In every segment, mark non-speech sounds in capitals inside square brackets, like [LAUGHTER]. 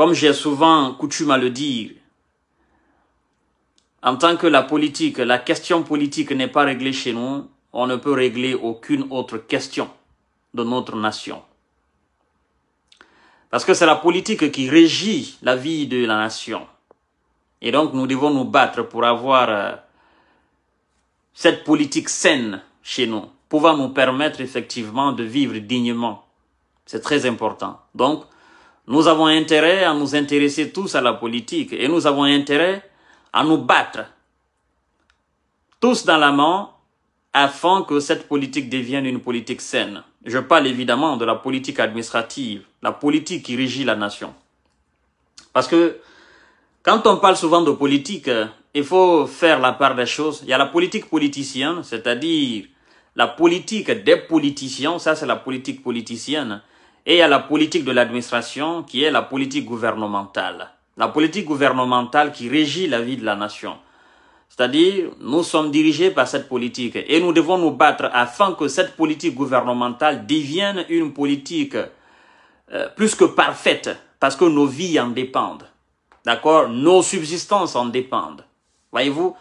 Comme j'ai souvent coutume à le dire, en tant que la politique, la question politique n'est pas réglée chez nous, on ne peut régler aucune autre question de notre nation. Parce que c'est la politique qui régit la vie de la nation. Et donc nous devons nous battre pour avoir euh, cette politique saine chez nous, pouvant nous permettre effectivement de vivre dignement. C'est très important. Donc, nous avons intérêt à nous intéresser tous à la politique et nous avons intérêt à nous battre tous dans la main afin que cette politique devienne une politique saine. Je parle évidemment de la politique administrative, la politique qui régit la nation. Parce que quand on parle souvent de politique, euh, il faut faire la part des choses. Il y a la politique politicienne, c'est-à-dire la politique des politiciens, ça c'est la politique politicienne. Et il y a la politique de l'administration qui est la politique gouvernementale. La politique gouvernementale qui régit la vie de la nation. C'est-à-dire, nous sommes dirigés par cette politique et nous devons nous battre afin que cette politique gouvernementale devienne une politique euh, plus que parfaite parce que nos vies en dépendent. D'accord Nos subsistances en dépendent. Voyez-vous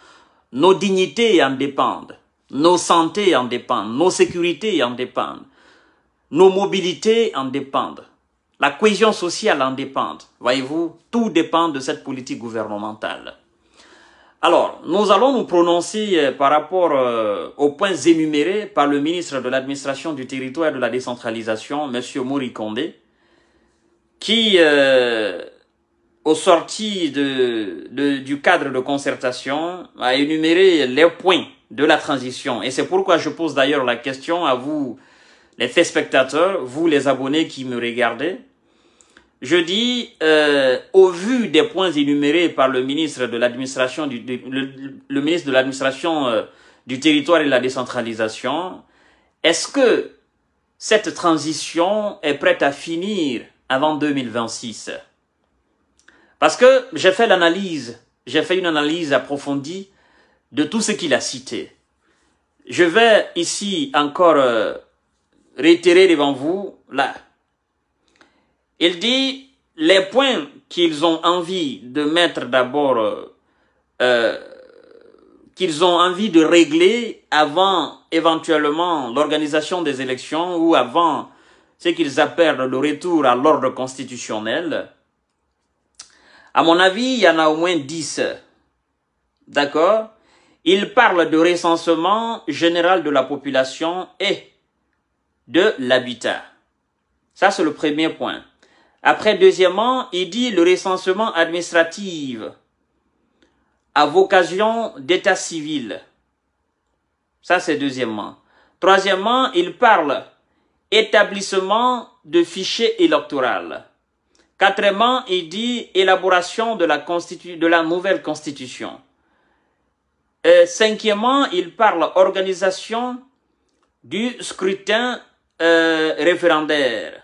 Nos dignités en dépendent. Nos santé en dépendent. Nos sécurités en dépendent. Nos mobilités en dépendent. La cohésion sociale en dépend. Voyez-vous, tout dépend de cette politique gouvernementale. Alors, nous allons nous prononcer euh, par rapport euh, aux points énumérés par le ministre de l'administration du territoire et de la décentralisation, M. Mori qui, euh, au sorti de, du cadre de concertation, a énuméré les points de la transition. Et c'est pourquoi je pose d'ailleurs la question à vous, les spectateurs, vous les abonnés qui me regardez, je dis, euh, au vu des points énumérés par le ministre de l'administration du le, ministre de l'administration euh, du territoire et de la décentralisation, est-ce que cette transition est prête à finir avant 2026 Parce que j'ai fait l'analyse, j'ai fait une analyse approfondie de tout ce qu'il a cité. Je vais ici encore euh, réitérer devant vous là. Il dit les points qu'ils ont envie de mettre d'abord, euh, euh, qu'ils ont envie de régler avant éventuellement l'organisation des élections ou avant ce qu'ils appellent le retour à l'ordre constitutionnel. À mon avis, il y en a au moins dix. D'accord Il parle de recensement général de la population et de l'habitat. Ça, c'est le premier point. Après, deuxièmement, il dit le recensement administratif à vocation d'état civil. Ça, c'est deuxièmement. Troisièmement, il parle établissement de fichiers électoraux. Quatrièmement, il dit élaboration de la, de la nouvelle constitution. cinquièmement, il parle organisation du scrutin euh, référendaire.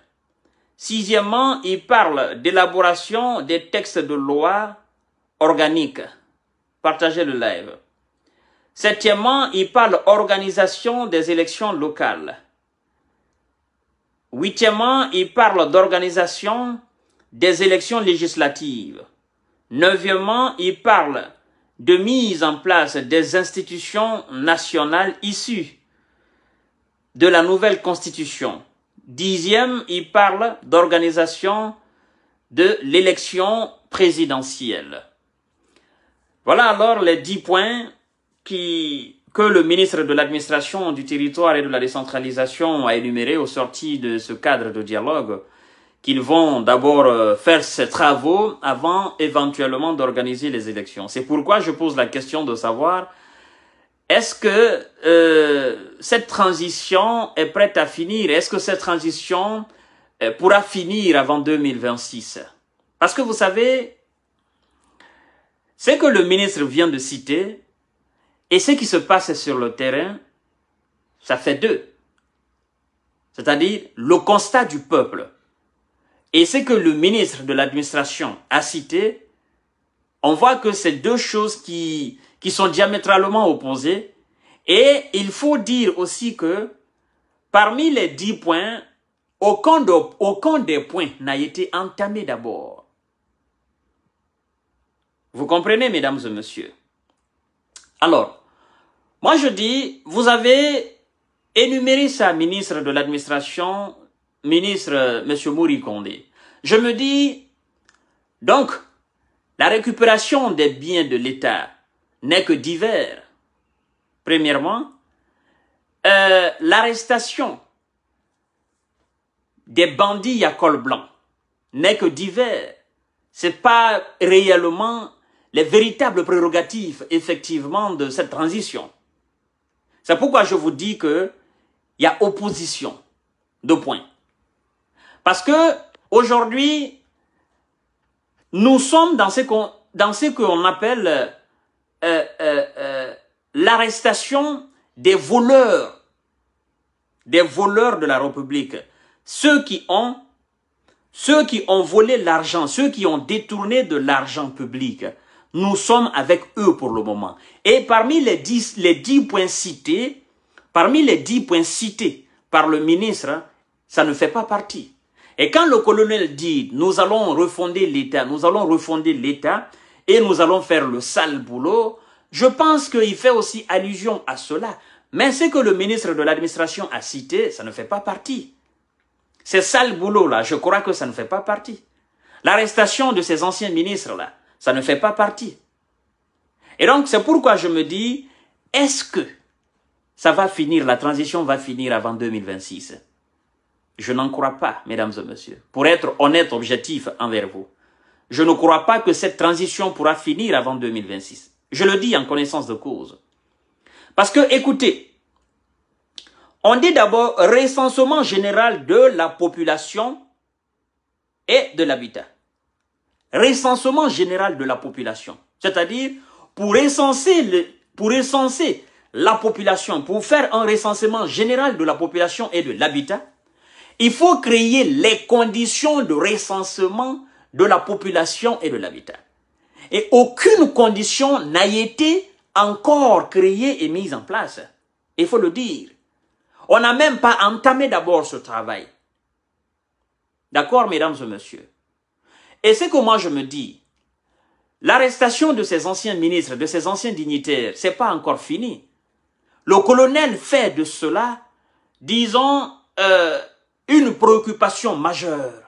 Sixièmement, il parle d'élaboration des textes de loi organiques. Partagez le live. Septièmement, il parle organisation des élections locales. Huitièmement, il parle d'organisation des élections législatives. Neuvièmement, il parle de mise en place des institutions nationales issues de la nouvelle constitution. Dixième, il parle d'organisation de l'élection présidentielle. Voilà alors les dix points qui, que le ministre de l'administration du territoire et de la décentralisation a énumérés au sorti de ce cadre de dialogue qu'ils vont d'abord euh, faire ces travaux avant éventuellement d'organiser les élections. C'est pourquoi je pose la question de savoir est-ce que euh, cette transition est prête à finir Est-ce que cette transition euh, pourra finir avant 2026 Parce que vous savez, ce que le ministre vient de citer et ce qui se passe sur le terrain, ça fait deux. C'est-à-dire le constat du peuple et ce que le ministre de l'administration a cité, on voit que c'est deux choses qui qui sont diamétralement opposés. Et il faut dire aussi que parmi les dix points, aucun, des points n'a été entamé d'abord. Vous comprenez, mesdames et messieurs Alors, moi je dis, vous avez énuméré ça, ministre de l'administration, ministre M. Mouri Condé. Je me dis, donc, la récupération des biens de l'État n'est que divers. Premièrement, euh, l'arrestation des bandits à col blanc n'est que divers. C'est pas réellement les véritables prérogatives, effectivement, de cette transition. C'est pourquoi je vous dis que il y a opposition. Deux points. Parce que aujourd'hui, nous sommes dans dans ce qu'on appelle euh, euh, euh, l'arrestation des voleurs, des voleurs de la République, ceux qui ont, ceux qui ont volé l'argent, ceux qui ont détourné de l'argent public. Nous sommes avec eux pour le moment. Et parmi les dix, les points cités, parmi les dix points cités par le ministre, ça ne fait pas partie. Et quand le colonel dit, nous allons refonder l'État, nous allons refonder l'État, et nous allons faire le sale boulot. Je pense qu'il fait aussi allusion à cela. Mais ce que le ministre de l'administration a cité, ça ne fait pas partie. Ces sale boulot là je crois que ça ne fait pas partie. L'arrestation de ces anciens ministres-là, ça ne fait pas partie. Et donc, c'est pourquoi je me dis, est-ce que ça va finir, la transition va finir avant 2026 Je n'en crois pas, mesdames et messieurs, pour être honnête, objectif envers vous je ne crois pas que cette transition pourra finir avant 2026. Je le dis en connaissance de cause. Parce que, écoutez, on dit d'abord recensement général de la population et de l'habitat. Recensement général de la population. C'est-à-dire, pour recenser, pour recenser la population, pour faire un recensement général de la population et de l'habitat, il faut créer les conditions de recensement de la population et de l'habitat. Et aucune condition n'a été encore créée et mise en place. Il faut le dire. On n'a même pas entamé d'abord ce travail. D'accord, mesdames et messieurs Et c'est que moi je me dis, l'arrestation de ces anciens ministres, de ces anciens dignitaires, c'est pas encore fini. Le colonel fait de cela, disons, euh, une préoccupation majeure.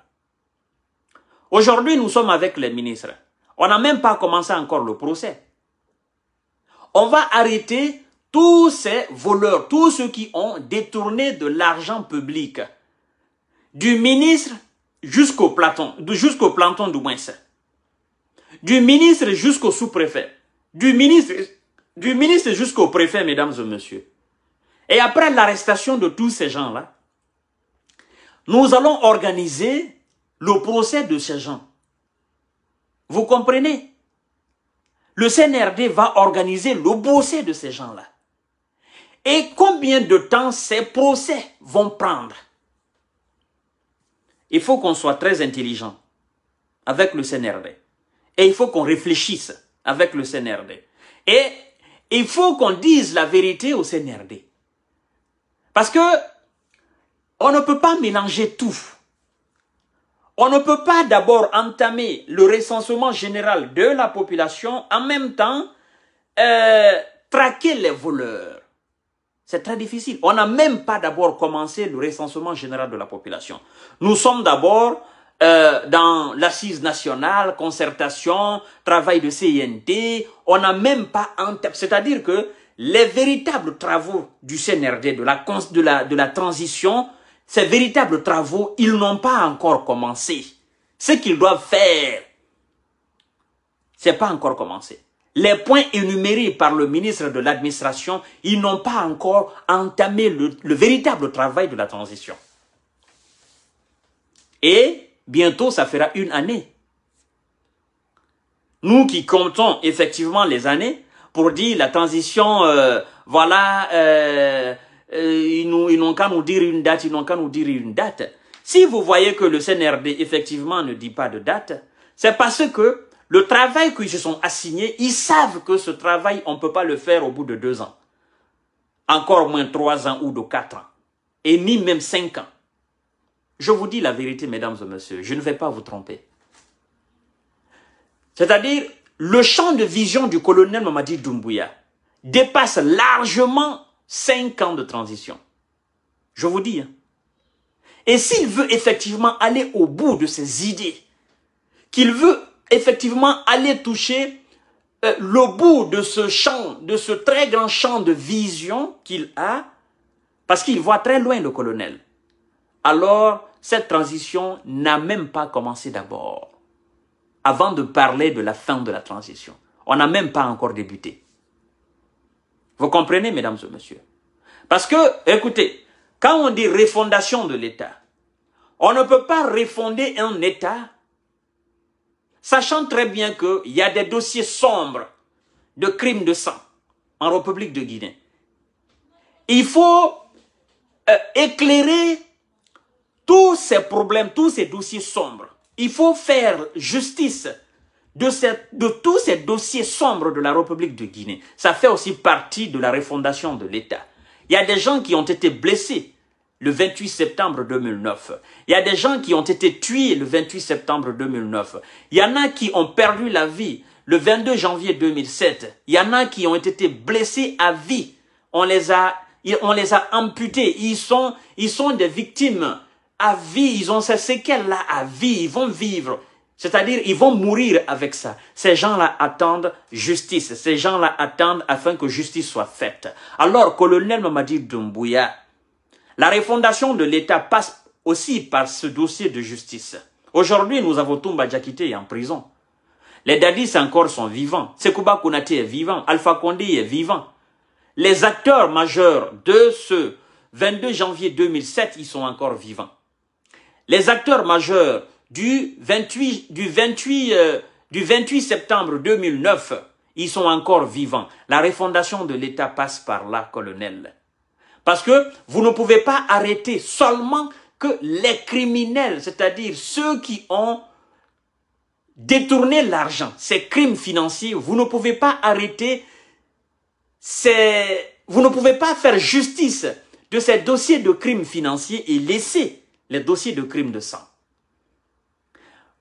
Aujourd'hui, nous sommes avec les ministres. On n'a même pas commencé encore le procès. On va arrêter tous ces voleurs, tous ceux qui ont détourné de l'argent public, du ministre jusqu'au planton, jusqu'au planton du moins, du ministre jusqu'au sous-préfet, du ministre, du ministre jusqu'au préfet, mesdames et messieurs. Et après l'arrestation de tous ces gens-là, nous allons organiser le procès de ces gens. Vous comprenez Le CNRD va organiser le procès de ces gens-là. Et combien de temps ces procès vont prendre Il faut qu'on soit très intelligent avec le CNRD. Et il faut qu'on réfléchisse avec le CNRD. Et il faut qu'on dise la vérité au CNRD. Parce que on ne peut pas mélanger tout. On ne peut pas d'abord entamer le recensement général de la population en même temps euh, traquer les voleurs. C'est très difficile. On n'a même pas d'abord commencé le recensement général de la population. Nous sommes d'abord euh, dans l'assise nationale, concertation, travail de CNT. On n'a même pas c'est-à-dire que les véritables travaux du CNRD de la de la de la transition ces véritables travaux, ils n'ont pas encore commencé. Ce qu'ils doivent faire, c'est pas encore commencé. Les points énumérés par le ministre de l'administration, ils n'ont pas encore entamé le, véritable travail de la transition. Et bientôt, ça fera une année. Nous qui comptons effectivement les années pour dire la transition, euh, voilà, euh, euh, ils n'ont qu'à nous dire une date, ils n'ont qu'à nous dire une date. Si vous voyez que le CNRD, effectivement, ne dit pas de date, c'est parce que le travail qu'ils se sont assignés, ils savent que ce travail, on ne peut pas le faire au bout de deux ans. Encore moins trois ans ou de quatre ans. Et ni même cinq ans. Je vous dis la vérité, mesdames et messieurs, je ne vais pas vous tromper. C'est-à-dire, le champ de vision du colonel Mamadi Doumbouya dépasse largement Cinq ans de transition. Je vous dis. Hein. Et s'il veut effectivement aller au bout de ses idées, qu'il veut effectivement aller toucher euh, le bout de ce champ, de ce très grand champ de vision qu'il a, parce qu'il voit très loin le colonel. Alors, cette transition n'a même pas commencé d'abord, avant de parler de la fin de la transition. On n'a même pas encore débuté. Vous comprenez, mesdames et messieurs Parce que, écoutez, quand on dit refondation de l'État, on ne peut pas refonder un État sachant très bien qu'il y a des dossiers sombres de crimes de sang en République de Guinée. Il faut euh, éclairer tous ces problèmes, tous ces dossiers sombres. Il faut faire justice de, tous ces dossiers sombres de la République de Guinée. Ça fait aussi partie de la refondation de l'État. Il y a des gens qui ont été blessés le 28 septembre 2009. Il y a des gens qui ont été tués le 28 septembre 2009. Il y en a qui ont perdu la vie le 22 janvier 2007. Il y en a qui ont été blessés à vie. On les a, on les a amputés. Ils sont, ils sont des victimes à vie. Ils ont ces séquelles-là à vie. Ils vont vivre c'est-à-dire, ils vont mourir avec ça. Ces gens-là attendent justice. Ces gens-là attendent afin que justice soit faite. Alors, colonel Mamadi Doumbouya, la refondation de l'État passe aussi par ce dossier de justice. Aujourd'hui, nous avons Toumba Djakité en prison. Les Dadis encore sont vivants. Sekouba Konaté est vivant. Alpha Kondi est vivant. Les acteurs majeurs de ce 22 janvier 2007, ils sont encore vivants. Les acteurs majeurs du 28, du euh, du septembre 2009, ils sont encore vivants. La refondation de l'État passe par là, colonel. Parce que vous ne pouvez pas arrêter seulement que les criminels, c'est-à-dire ceux qui ont détourné l'argent, ces crimes financiers, vous ne pouvez pas arrêter ces... Vous ne pouvez pas faire justice de ces dossiers de crimes financiers et laisser les dossiers de crimes de sang.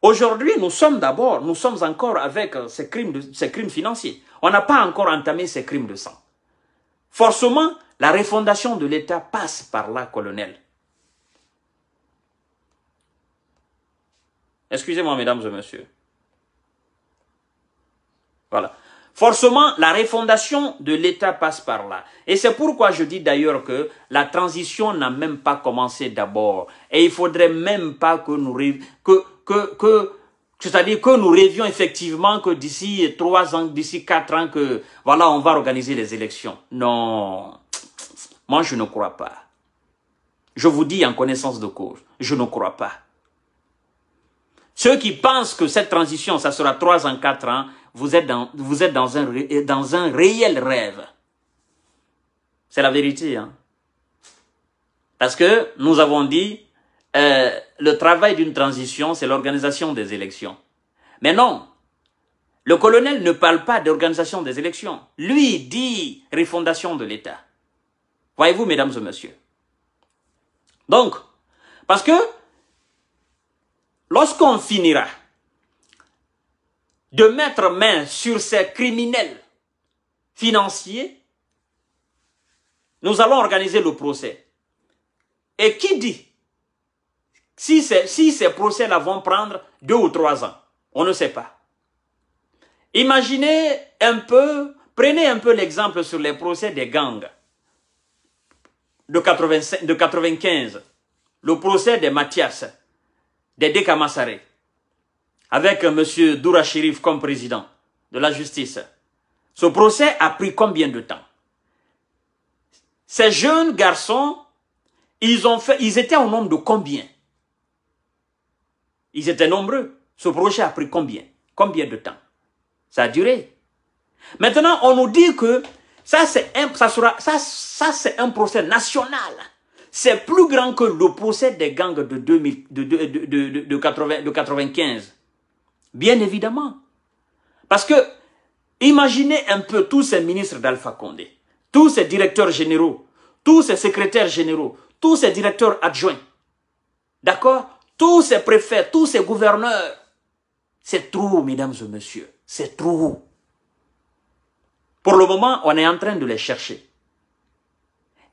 Aujourd'hui, nous sommes d'abord, nous sommes encore avec euh, ces crimes, ces crimes financiers. On n'a pas encore entamé ces crimes de sang. Forcément, la refondation de l'État passe par là, colonel. Excusez-moi, mesdames et messieurs. Voilà. Forcément, la refondation de l'État passe par là. Et c'est pourquoi je dis d'ailleurs que la transition n'a même pas commencé d'abord. Et il faudrait même pas que nous, que, que, que c'est-à-dire que nous rêvions effectivement que d'ici trois ans, d'ici quatre ans, que voilà, on va organiser les élections. Non, moi je ne crois pas. Je vous dis en connaissance de cause, je ne crois pas. Ceux qui pensent que cette transition, ça sera trois ans, quatre ans, vous êtes dans, vous êtes dans, un, dans un réel rêve. C'est la vérité. Hein. Parce que nous avons dit, euh, le travail d'une transition, c'est l'organisation des élections. Mais non, le colonel ne parle pas d'organisation des élections. Lui dit refondation de l'État. Voyez-vous, mesdames et messieurs. Donc, parce que lorsqu'on finira de mettre main sur ces criminels financiers, nous allons organiser le procès. Et qui dit si, ces procès-là vont prendre deux ou trois ans, on ne sait pas. Imaginez un peu, prenez un peu l'exemple sur les procès des gangs de, 1995, de le procès des Mathias, des Dekamassaré, avec M. Doura Chérif comme président de la justice. Ce procès a pris combien de temps Ces jeunes garçons, ils, ont fait, ils étaient au nombre de combien ils étaient nombreux. Ce projet a pris combien Combien de temps Ça a duré. Maintenant, on nous dit que ça, c'est un, ça sera, ça, ça c'est un procès national. C'est plus grand que le procès des gangs de, 2000, de, 80, de 95. Bien évidemment. Parce que, imaginez un peu tous ces ministres d'Alpha Condé, tous ces directeurs généraux, tous ces secrétaires généraux, tous ces directeurs adjoints. D'accord tous ces préfets, tous ces gouverneurs. C'est trop, mesdames et messieurs, c'est trop. Pour le moment, on est en train de les chercher.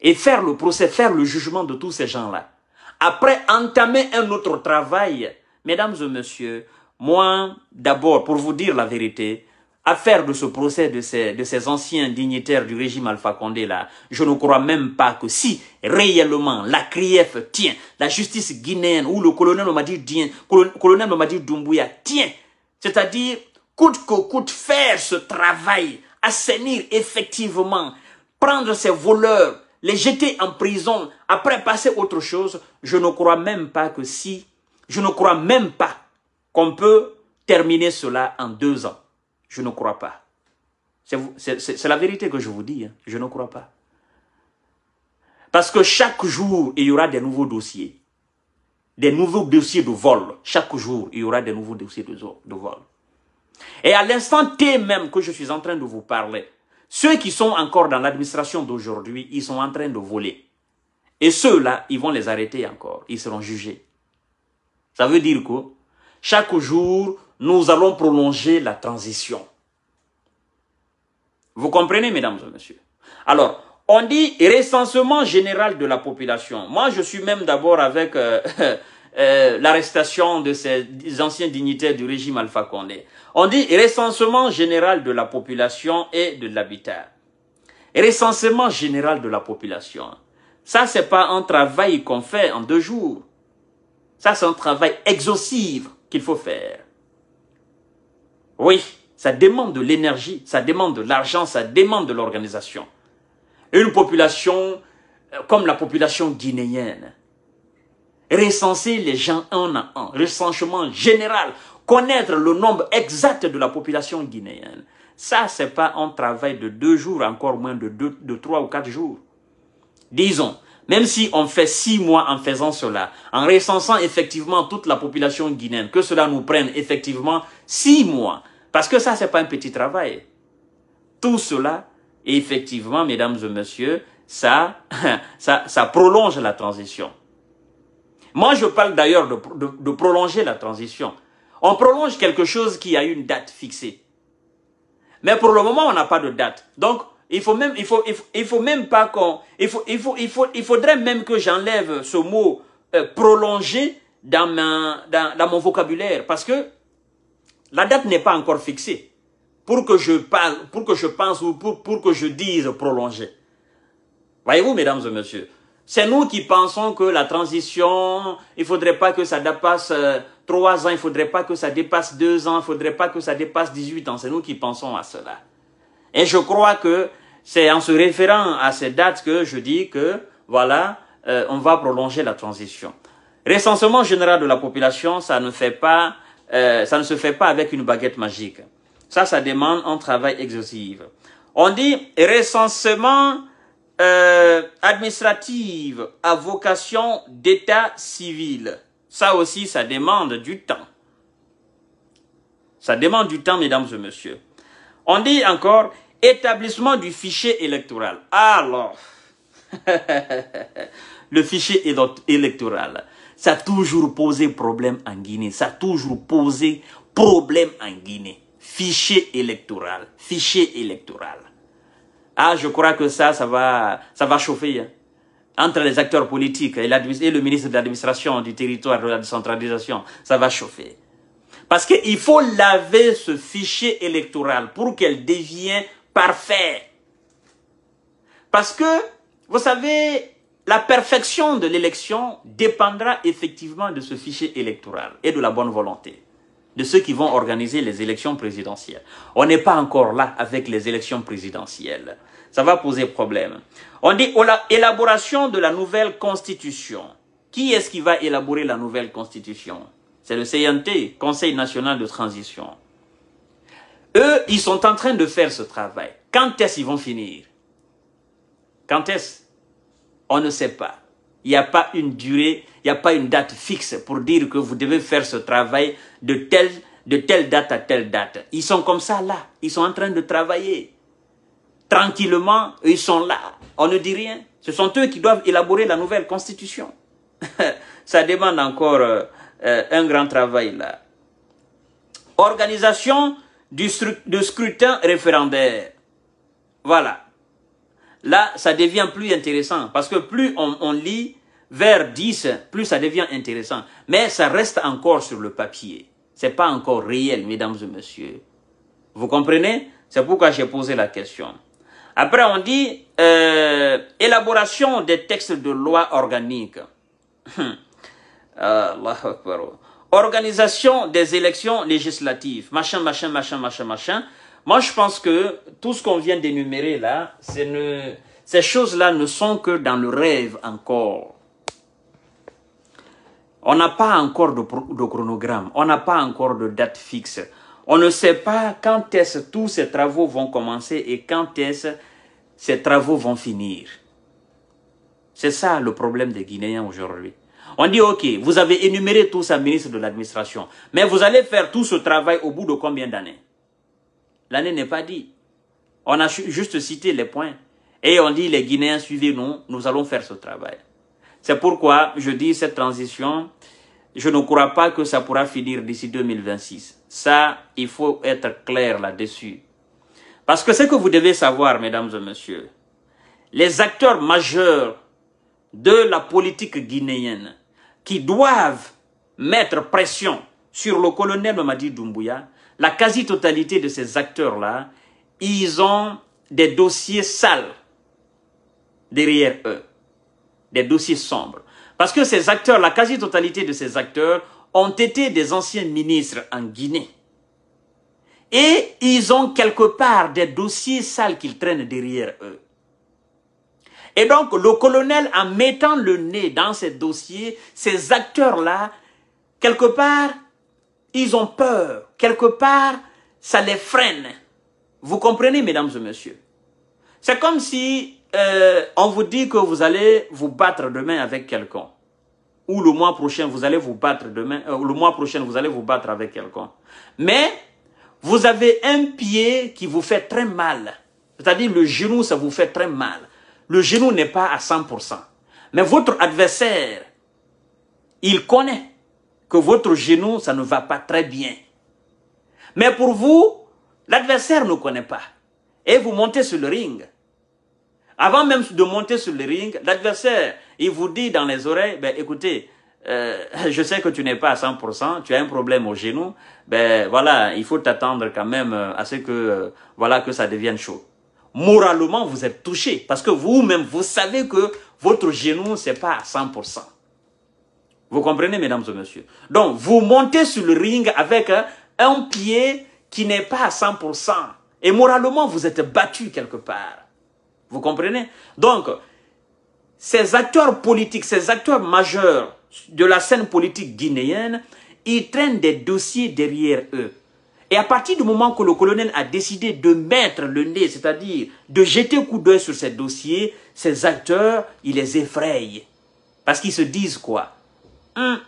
Et faire le procès, faire le jugement de tous ces gens-là. Après, entamer un autre travail. Mesdames et messieurs, moi, d'abord, pour vous dire la vérité, à faire de ce procès de ces, de ces anciens dignitaires du régime Alpha Condé là, je ne crois même pas que si réellement la CRIEF tient, la justice guinéenne ou le colonel dit tient, colonel dit Doumbouya tient, c'est-à-dire coûte que coûte faire ce travail, assainir effectivement, prendre ces voleurs, les jeter en prison, après passer autre chose, je ne crois même pas que si, je ne crois même pas qu'on peut terminer cela en deux ans. Je ne crois pas. C'est la vérité que je vous dis. Hein. Je ne crois pas. Parce que chaque jour, il y aura des nouveaux dossiers. Des nouveaux dossiers de vol. Chaque jour, il y aura des nouveaux dossiers de, de vol. Et à l'instant T même que je suis en train de vous parler, ceux qui sont encore dans l'administration d'aujourd'hui, ils sont en train de voler. Et ceux-là, ils vont les arrêter encore. Ils seront jugés. Ça veut dire que chaque jour, nous allons prolonger la transition. Vous comprenez, mesdames et messieurs Alors, on dit recensement général de la population. Moi, je suis même d'abord avec euh, [LAUGHS] euh, l'arrestation de ces anciens dignitaires du régime Alpha Condé. On dit recensement général de la population et de l'habitat. Recensement général de la population. Ça, c'est pas un travail qu'on fait en deux jours. Ça, c'est un travail exhaustif qu'il faut faire. Oui, ça demande de l'énergie, ça demande de l'argent, ça demande de l'organisation. Une population euh, comme la population guinéenne. Recenser les gens un à un, recensement général, connaître le nombre exact de la population guinéenne. Ça, n'est pas un travail de deux jours, encore moins de, de trois ou quatre jours. Disons, même si on fait six mois en faisant cela, en recensant effectivement toute la population guinéenne, que cela nous prenne effectivement six mois, parce que ça, c'est pas un petit travail. Tout cela, effectivement, mesdames et messieurs, ça, [LAUGHS] ça, ça prolonge la transition. Moi, je parle d'ailleurs de, prolonger la transition. On prolonge quelque chose qui a une date fixée. Mais pour le moment, on n'a pas de date. Donc, il faut même, il faut, il faut, même pas qu'on, il faut, il faut, il faudrait même que j'enlève ce mot euh, prolonger dans, dans mon vocabulaire parce que la date n'est pas encore fixée pour que je, parle, pour que je pense ou pour, que je dise prolonger. Voyez-vous, mesdames et messieurs, c'est nous qui pensons que la transition, il faudrait pas que ça dépasse euh, trois ans, il faudrait pas que ça dépasse deux ans, il faudrait pas que ça dépasse 18 ans. C'est nous qui pensons à cela. Et je crois que c'est en se référant à ces dates que je dis que, voilà, euh, on va prolonger la transition. Recensement général de la population, ça ne fait pas euh, ça ne se fait pas avec une baguette magique. Ça, ça demande un travail exhaustif. On dit recensement euh, administratif à vocation d'état civil. Ça aussi, ça demande du temps. Ça demande du temps, mesdames et messieurs. On dit encore établissement du fichier électoral. Alors, [LAUGHS] le fichier électoral. Ça a toujours posé problème en Guinée. Ça a toujours posé problème en Guinée. Fichier électoral. Fichier électoral. Ah, je crois que ça, ça va, ça va chauffer. Hein. Entre les acteurs politiques et, et le ministre de l'administration du territoire de la décentralisation, ça va chauffer. Parce qu'il faut laver ce fichier électoral pour qu'elle devienne parfait. Parce que, vous savez, la perfection de l'élection dépendra effectivement de ce fichier électoral et de la bonne volonté de ceux qui vont organiser les élections présidentielles. On n'est pas encore là avec les élections présidentielles. Ça va poser problème. On dit oh élaboration de la nouvelle constitution. Qui est-ce qui va élaborer la nouvelle constitution C'est le CNT, Conseil national de transition. Eux, ils sont en train de faire ce travail. Quand est-ce qu'ils vont finir Quand est-ce on ne sait pas. Il n'y a pas une durée, il n'y a pas une date fixe pour dire que vous devez faire ce travail de telle, de telle date à telle date. Ils sont comme ça là. Ils sont en train de travailler. Tranquillement, ils sont là. On ne dit rien. Ce sont eux qui doivent élaborer la nouvelle constitution. [LAUGHS] ça demande encore euh, euh, un grand travail là. Organisation du, du scrutin référendaire. Voilà là, ça devient plus intéressant. Parce que plus on, lit vers 10, plus ça devient intéressant. Mais ça reste encore sur le papier. C'est pas encore réel, mesdames et messieurs. Vous comprenez C'est pourquoi j'ai posé la question. Après, on dit euh, élaboration des textes de loi organique. [LAUGHS] Organisation des élections législatives. Machin, machin, machin, machin, machin. Moi, je pense que tout ce qu'on vient d'énumérer là, ces choses-là ne sont que dans le rêve encore. On n'a pas encore de, chronogramme, on n'a pas encore de date fixe. On ne sait pas quand est-ce tous ces travaux vont commencer et quand est-ce ces travaux vont finir. C'est ça le problème des Guinéens aujourd'hui. On dit, OK, vous avez énuméré tout ça, ministre de l'Administration, mais vous allez faire tout ce travail au bout de combien d'années L'année n'est pas dit. On a juste cité les points. Et on dit, les Guinéens, suivez-nous, nous allons faire ce travail. C'est pourquoi je dis cette transition, je ne crois pas que ça pourra finir d'ici 2026. Ça, il faut être clair là-dessus. Parce que ce que vous devez savoir, mesdames et messieurs, les acteurs majeurs de la politique guinéenne qui doivent mettre pression sur le colonel Mamadi Doumbouya la quasi-totalité de ces acteurs-là, ils ont des dossiers sales derrière eux, des dossiers sombres. Parce que ces acteurs, la quasi-totalité de ces acteurs, ont été des anciens ministres en Guinée. Et ils ont quelque part des dossiers sales qu'ils traînent derrière eux. Et donc, le colonel, en mettant le nez dans ces dossiers, ces acteurs-là, quelque part, ils ont peur. Quelque part, ça les freine. Vous comprenez, mesdames et messieurs C'est comme si euh, on vous dit que vous allez vous battre demain avec quelqu'un. Ou le mois prochain, vous allez vous battre demain. Euh, ou le mois prochain, vous allez vous battre avec quelqu'un. Mais vous avez un pied qui vous fait très mal. C'est-à-dire le genou, ça vous fait très mal. Le genou n'est pas à 100%. Mais votre adversaire, il connaît que votre genou, ça ne va pas très bien. Mais pour vous, l'adversaire ne connaît pas. Et vous montez sur le ring. Avant même de monter sur le ring, l'adversaire, il vous dit dans les oreilles, ben, écoutez, euh, je sais que tu n'es pas à 100%, tu as un problème au genou, ben voilà, il faut t'attendre quand même euh, à ce que euh, voilà que ça devienne chaud. Moralement, vous êtes touché parce que vous-même vous savez que votre genou c'est pas à 100%. Vous comprenez, mesdames et messieurs Donc, vous montez sur le ring avec euh, un pied qui n'est pas à 100%. Et moralement, vous êtes battu quelque part. Vous comprenez Donc, ces acteurs politiques, ces acteurs majeurs de la scène politique guinéenne, ils traînent des dossiers derrière eux. Et à partir du moment que le colonel a décidé de mettre le nez, c'est-à-dire de jeter un coup d'œil sur ces dossiers, ces acteurs, ils les effrayent. Parce qu'ils se disent quoi ah,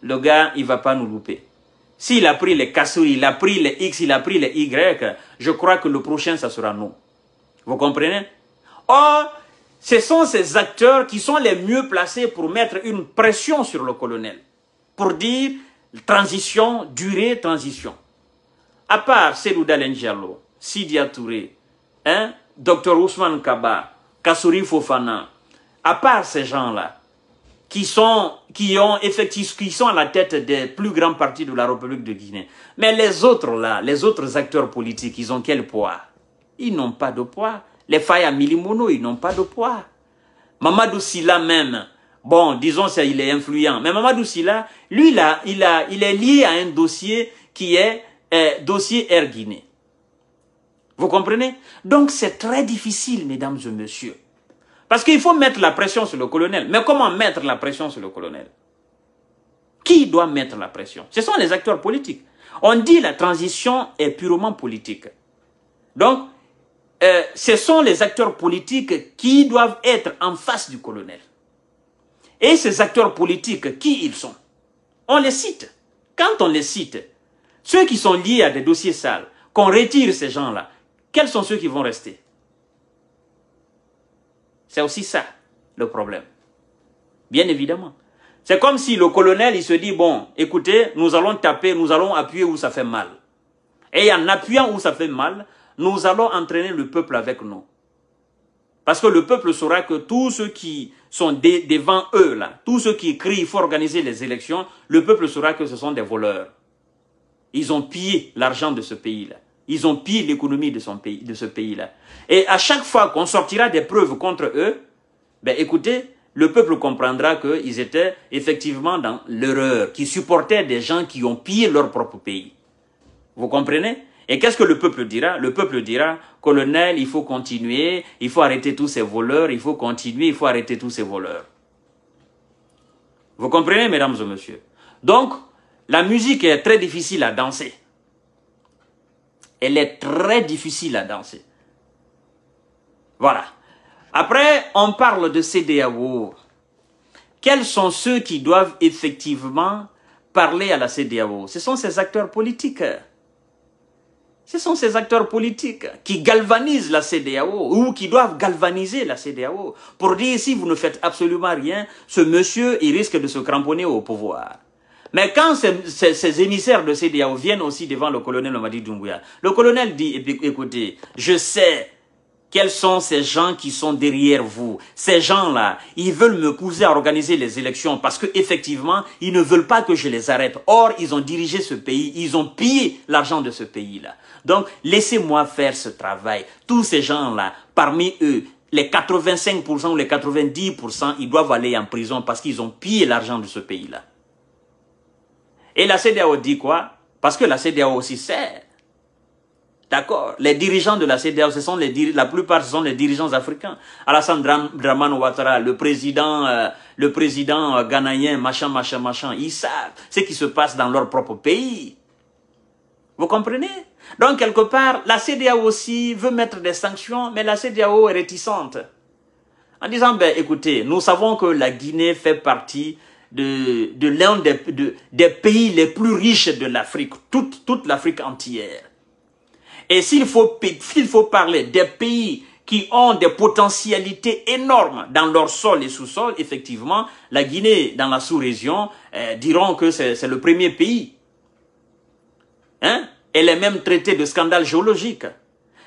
le gars, il va pas nous louper. S'il a pris les cassoules, il a pris les X, il a pris les Y, je crois que le prochain, ça sera nous. Vous comprenez Or, ce sont ces acteurs qui sont les mieux placés pour mettre une pression sur le colonel, pour dire transition, durée, transition. À part Selouda Lengialo, Sidia Touré, hein, Dr Ousmane Kaba, Kassouri Fofana, à part ces gens-là, qui sont, qui ont effectivement, qui sont à la tête des plus grands partis de la République de Guinée. Mais les autres là, les autres acteurs politiques, ils ont quel poids Ils n'ont pas de poids. Les Faya Milimono, ils n'ont pas de poids. Mamadou Silla même, bon, disons ça, il est influent. Mais Mamadou Silla, lui là, il a, il est lié à un dossier qui est euh, dossier Air Guinée. Vous comprenez Donc c'est très difficile, mesdames et messieurs. Parce qu'il faut mettre la pression sur le colonel. Mais comment mettre la pression sur le colonel Qui doit mettre la pression Ce sont les acteurs politiques. On dit la transition est purement politique. Donc, euh, ce sont les acteurs politiques qui doivent être en face du colonel. Et ces acteurs politiques, qui ils sont On les cite. Quand on les cite, ceux qui sont liés à des dossiers sales, qu'on retire ces gens-là, quels sont ceux qui vont rester c'est aussi ça le problème. Bien évidemment. C'est comme si le colonel, il se dit, bon, écoutez, nous allons taper, nous allons appuyer où ça fait mal. Et en appuyant où ça fait mal, nous allons entraîner le peuple avec nous. Parce que le peuple saura que tous ceux qui sont devant eux, là, tous ceux qui crient, il faut organiser les élections, le peuple saura que ce sont des voleurs. Ils ont pillé l'argent de ce pays-là. Ils ont pillé l'économie de, de ce pays-là. Et à chaque fois qu'on sortira des preuves contre eux, ben écoutez, le peuple comprendra qu'ils étaient effectivement dans l'erreur, qu'ils supportaient des gens qui ont pillé leur propre pays. Vous comprenez Et qu'est-ce que le peuple dira Le peuple dira, colonel, il faut continuer, il faut arrêter tous ces voleurs, il faut continuer, il faut arrêter tous ces voleurs. Vous comprenez, mesdames et messieurs Donc, la musique est très difficile à danser. Elle est très difficile à danser. Voilà. Après, on parle de CDAO. Quels sont ceux qui doivent effectivement parler à la CDAO Ce sont ces acteurs politiques. Ce sont ces acteurs politiques qui galvanisent la CDAO ou qui doivent galvaniser la CDAO pour dire si vous ne faites absolument rien, ce monsieur, il risque de se cramponner au pouvoir. Mais quand ces, émissaires de CDAO viennent aussi devant le colonel Mamadi Doumbouya, le colonel dit, écoutez, je sais quels sont ces gens qui sont derrière vous. Ces gens-là, ils veulent me pousser à organiser les élections parce que effectivement, ils ne veulent pas que je les arrête. Or, ils ont dirigé ce pays, ils ont pillé l'argent de ce pays-là. Donc, laissez-moi faire ce travail. Tous ces gens-là, parmi eux, les 85% ou les 90%, ils doivent aller en prison parce qu'ils ont pillé l'argent de ce pays-là. Et la CDAO dit quoi Parce que la CDAO aussi sait. D'accord Les dirigeants de la CDAO, ce sont les la plupart, sont les dirigeants africains. Alassane Draman Ouattara, le président, euh, le président euh, ghanéen, machin, machin, machin, ils savent ce qui se passe dans leur propre pays. Vous comprenez Donc, quelque part, la CDAO aussi veut mettre des sanctions, mais la CDAO est réticente. En disant, ben, écoutez, nous savons que la Guinée fait partie de, l'un des, pays les plus riches de l'Afrique, toute, toute l'Afrique entière. Et s'il faut, faut parler des pays qui ont des potentialités énormes dans leur sol et sous-sol, effectivement, la Guinée, dans la sous-région, eh, diront que c'est le premier pays. Hein? Elle est même traitée de scandale géologique.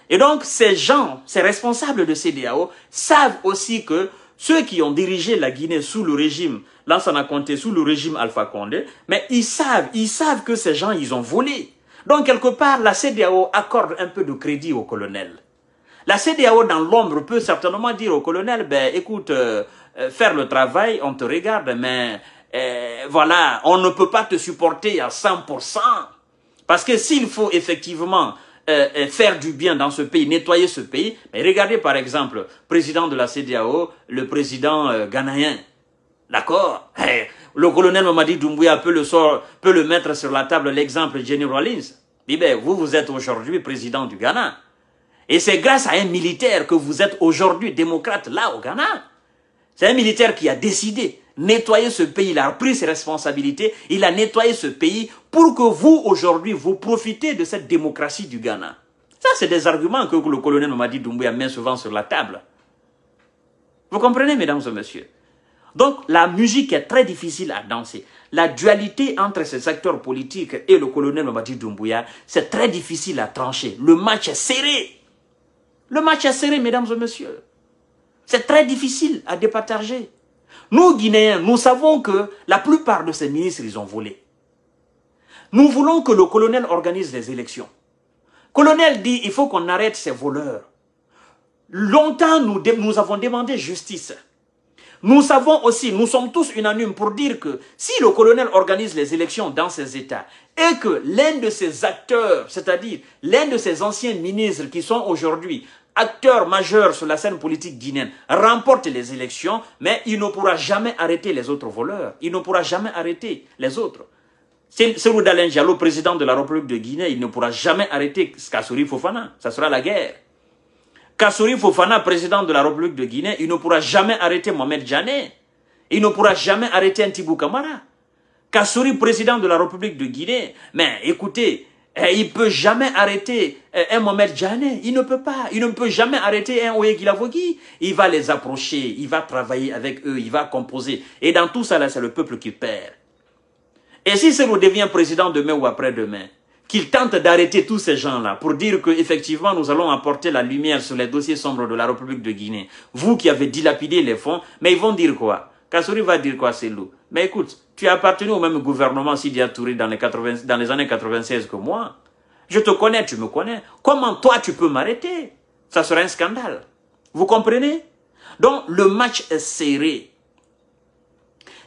Et donc, ces gens, ces responsables de CDAO, savent aussi que ceux qui ont dirigé la Guinée sous le régime n'a compté sous le régime Alpha Condé, mais ils savent, ils savent que ces gens, ils ont volé. Donc, quelque part, la CDAO accorde un peu de crédit au colonel. La CDAO, dans l'ombre, peut certainement dire au colonel, ben, écoute, euh, euh, faire le travail, on te regarde, mais euh, voilà, on ne peut pas te supporter à 100%. Parce que s'il faut effectivement euh, euh, faire du bien dans ce pays, nettoyer ce pays. Mais regardez par exemple, président de la CDAO, le président euh, ghanéen. D'accord eh, Le colonel Mamadi Doumbouya peut le, sort, peut le mettre sur la table l'exemple Jenny Rollins. Eh ben vous, vous êtes aujourd'hui président du Ghana. Et c'est grâce à un militaire que vous êtes aujourd'hui démocrate là au Ghana. C'est un militaire qui a décidé nettoyer ce pays, il a pris ses responsabilités, il a nettoyé ce pays pour que vous, aujourd'hui, vous profitez de cette démocratie du Ghana. Ça, c'est des arguments que le colonel Mamadi Doumbouya met souvent sur la table. Vous comprenez, mesdames et messieurs Donc, la musique est très difficile à danser. La dualité entre ces acteurs politiques et le colonel Mamadi Doumbouya, c'est très difficile à trancher. Le match est serré. Le match est serré, mesdames et messieurs. C'est très difficile à départager. Nous, Guinéens, nous savons que la plupart de ces ministres, ils ont volé. Nous voulons que le colonel organise les élections. Colonel dit, il faut qu'on arrête ces voleurs. Longtemps, nous, nous avons demandé justice. Nous savons aussi, nous sommes tous unanimes pour dire que si le colonel organise les élections dans ces États et que l'un de ses acteurs, c'est-à-dire l'un de ses anciens ministres qui sont aujourd'hui acteurs majeurs sur la scène politique guinéenne, remporte les élections, mais il ne pourra jamais arrêter les autres voleurs. Il ne pourra jamais arrêter les autres. Selou président de la République de Guinée, il ne pourra jamais arrêter Kassouri Fofana. Ça sera la guerre. Kassouri Fofana, président de la République de Guinée, il ne pourra jamais arrêter Mohamed Djané. Il ne pourra jamais arrêter Tibou Kamara. Kassouri, président de la République de Guinée, mais écoutez, eh, il ne peut jamais arrêter eh, un Mohamed Djané. Il ne peut pas. Il ne peut jamais arrêter un Oye Gilavogui. Il va les approcher, il va travailler avec eux, il va composer. Et dans tout ça, c'est le peuple qui perd. Et si Celou devient président demain ou après-demain, qu'il tente d'arrêter tous ces gens-là pour dire que effectivement nous allons apporter la lumière sur les dossiers sombres de la République de Guinée. Vous qui avez dilapidé les fonds, mais ils vont dire quoi Kassouri va dire quoi, Celou Mais écoute, tu as appartenu au même gouvernement Sidia Touré dans les, dans les années 96 que moi. Je te connais, tu me connais. Comment toi tu peux m'arrêter Ça serait un scandale. Vous comprenez Donc le match est serré.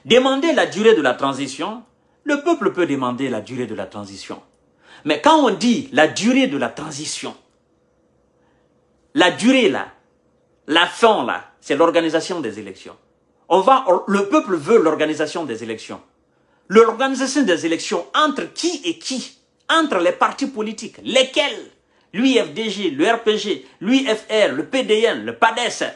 Demandez la durée de la transition, le peuple peut demander la durée de la transition. Mais quand on dit la durée de la transition, la durée là, la fin là, c'est l'organisation des élections. On va, le peuple veut l'organisation des élections. L'organisation des élections entre qui et qui Entre les partis politiques. Lesquels L'UFDG, le RPG, l'UFR, le PDN, le PADES.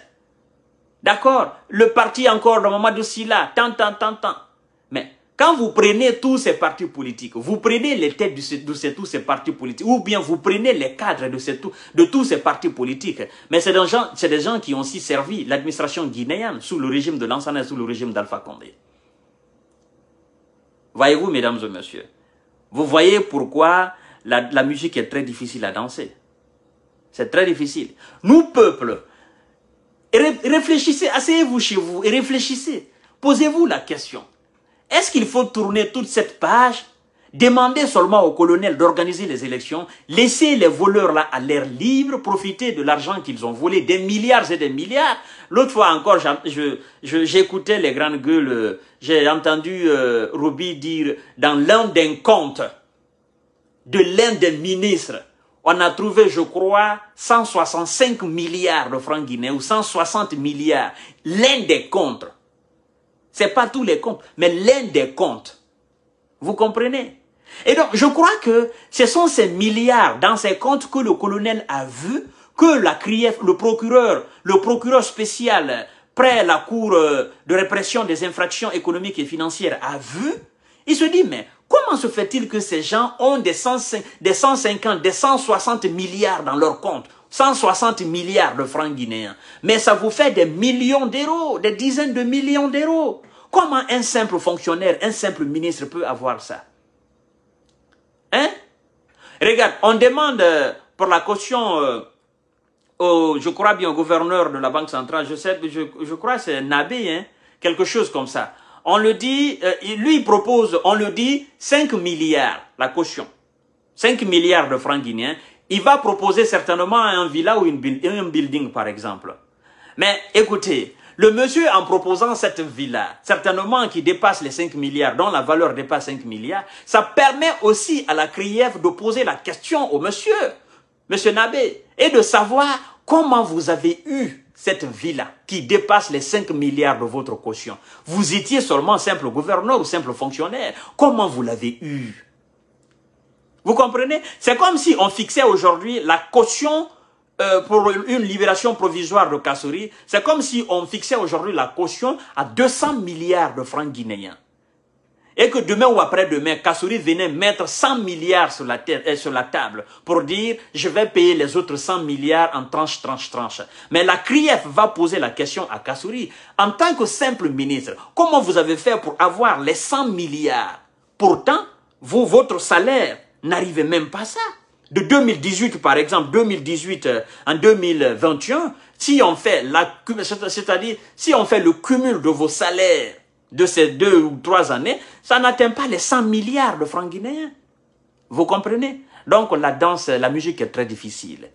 D'accord Le parti encore de Mamadou Silla, tant, tant, tant, tant. Quand vous prenez tous ces partis politiques, vous prenez les têtes de, tous ces partis politiques, ou bien vous prenez les cadres de, de tous ces partis politiques. Mais c'est des, gens, des gens qui ont aussi servi l'administration guinéenne sous le régime de Lansana sous le régime d'Alpha Condé. Voyez-vous, mesdames et messieurs, vous voyez pourquoi la, la musique est très difficile à danser. C'est très difficile. Nous, peuple, réfléchissez, asseyez-vous chez vous et réfléchissez. Posez-vous la question. Est-ce qu'il faut tourner toute cette page Demander seulement au colonel d'organiser les élections, laisser les voleurs là à l'air libre, profiter de l'argent qu'ils ont volé, des milliards et des milliards. L'autre fois encore, j'écoutais les grandes gueules, euh, j'ai entendu euh, Roby dire dans l'un des comptes de l'un des ministres, on a trouvé, je crois, 165 milliards de francs guinéens ou 160 milliards, l'un des comptes. Ce n'est pas tous les comptes, mais l'un des comptes. Vous comprenez Et donc, je crois que ce sont ces milliards dans ces comptes que le colonel a vu, que la CRIEF, le procureur, le procureur spécial près la Cour euh, de répression des infractions économiques et financières a vu, il se dit, mais comment se fait-il que ces gens ont des, des 150, des 160 milliards dans leurs comptes 160 milliards de francs guinéens. Mais ça vous fait des millions d'euros, des dizaines de millions d'euros. Comment un simple fonctionnaire, un simple ministre peut avoir ça Hein Regarde, on demande euh, pour la caution, euh, au, je crois bien au gouverneur de la Banque centrale, je sais, je, crois c'est Nabé, hein, quelque chose comme ça. On le dit, euh, il lui propose, on le dit 5 milliards, la caution. 5 milliards de francs guinéens il va proposer certainement un villa ou un building, par exemple. Mais écoutez, le monsieur, en proposant cette villa, certainement qui dépasse les 5 milliards, dont la valeur dépasse 5 milliards, ça permet aussi à la CRIEF de poser la question au monsieur, monsieur Nabé, et de savoir comment vous avez eu cette villa qui dépasse les 5 milliards de votre caution. Vous étiez seulement simple gouverneur ou simple fonctionnaire. Comment vous l'avez eu vous comprenez C'est comme si on fixait aujourd'hui la caution euh, pour une libération provisoire de Kassouri. C'est comme si on fixait aujourd'hui la caution à 200 milliards de francs guinéens. Et que demain ou après-demain, Kassouri venait mettre 100 milliards euh, sur la, table pour dire « je vais payer les autres 100 milliards en tranche, tranche, tranche ». Mais la CRIEF va poser la question à Kassouri. En tant que simple ministre, comment vous avez fait pour avoir les 100 milliards Pourtant, vous, votre salaire N'arrivez même pas à ça. De 2018, par exemple, 2018 euh, en 2021, si on fait la, c'est-à-dire, si on fait le cumul de vos salaires de ces deux ou trois années, ça n'atteint pas les 100 milliards de francs guinéens. Vous comprenez? Donc, la danse, la musique est très difficile.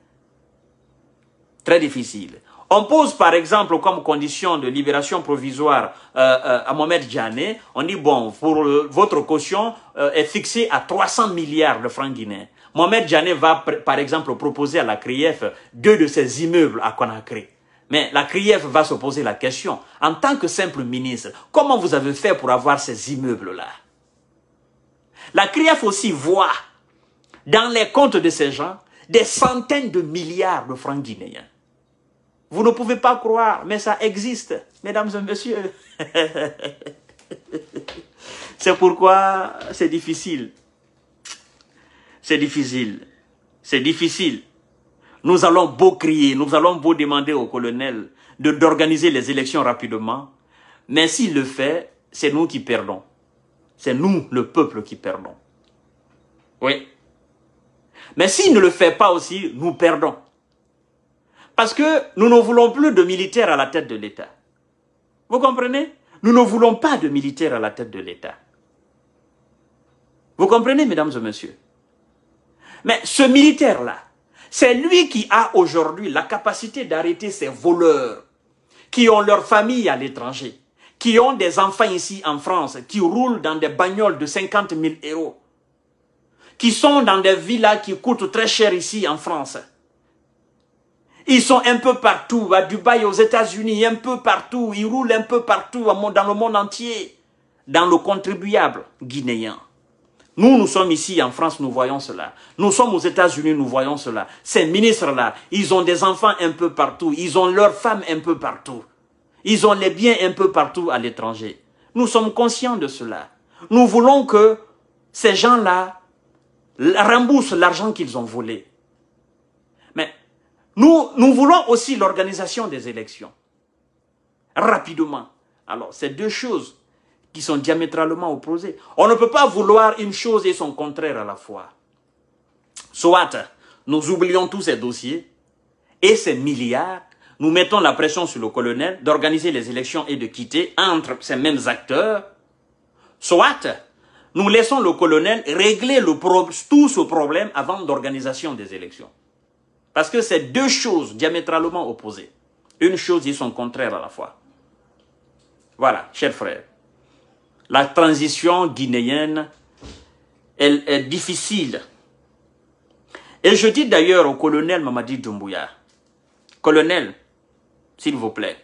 Très difficile. On pose par exemple comme condition de libération provisoire euh, euh, à Mohamed Djané, on dit bon, pour votre caution euh, est fixée à 300 milliards de francs guinéens. Mohamed Djané va par exemple proposer à la CRIEF deux de ses immeubles à Conakry. Mais la CRIEF va se poser la question, en tant que simple ministre, comment vous avez fait pour avoir ces immeubles-là La CRIEF aussi voit dans les comptes de ces gens des centaines de milliards de francs guinéens. Vous ne pouvez pas croire, mais ça existe, mesdames et messieurs. [LAUGHS] c'est pourquoi c'est difficile. C'est difficile. C'est difficile. Nous allons beau crier, nous allons beau demander au colonel d'organiser les élections rapidement. Mais s'il le fait, c'est nous qui perdons. C'est nous, le peuple, qui perdons. Oui. Mais s'il ne le fait pas aussi, nous perdons. Parce que nous ne voulons plus de militaires à la tête de l'État. Vous comprenez Nous ne voulons pas de militaires à la tête de l'État. Vous comprenez, mesdames et messieurs Mais ce militaire-là, c'est lui qui a aujourd'hui la capacité d'arrêter ces voleurs qui ont leur famille à l'étranger, qui ont des enfants ici en France, qui roulent dans des bagnoles de 50 000 euros, qui sont dans des villas qui coûtent très cher ici en France, ils sont un peu partout, à Dubaï, aux États-Unis, un peu partout. Ils roulent un peu partout dans le monde entier, dans le contribuable guinéen. Nous, nous sommes ici en France, nous voyons cela. Nous sommes aux États-Unis, nous voyons cela. Ces ministres-là, ils ont des enfants un peu partout. Ils ont leurs femmes un peu partout. Ils ont les biens un peu partout à l'étranger. Nous sommes conscients de cela. Nous voulons que ces gens-là remboursent l'argent qu'ils ont volé. Nous, voulons aussi l'organisation des élections. Rapidement. Alors, c'est deux choses qui sont diamétralement opposées. On ne peut pas vouloir une chose et son contraire à la fois. Soit nous oublions tous ces dossiers et ces milliards, nous mettons la pression sur le colonel d'organiser les élections et de quitter entre ces mêmes acteurs. Soit nous laissons le colonel régler tout ce problème avant l'organisation des élections. Parce que c'est deux choses diamétralement opposées. Une chose, ils sont contraires à la fois. Voilà, chers frères. La transition guinéenne, elle est difficile. Et je dis d'ailleurs au colonel Mamadi Doumbouya, colonel, s'il vous plaît,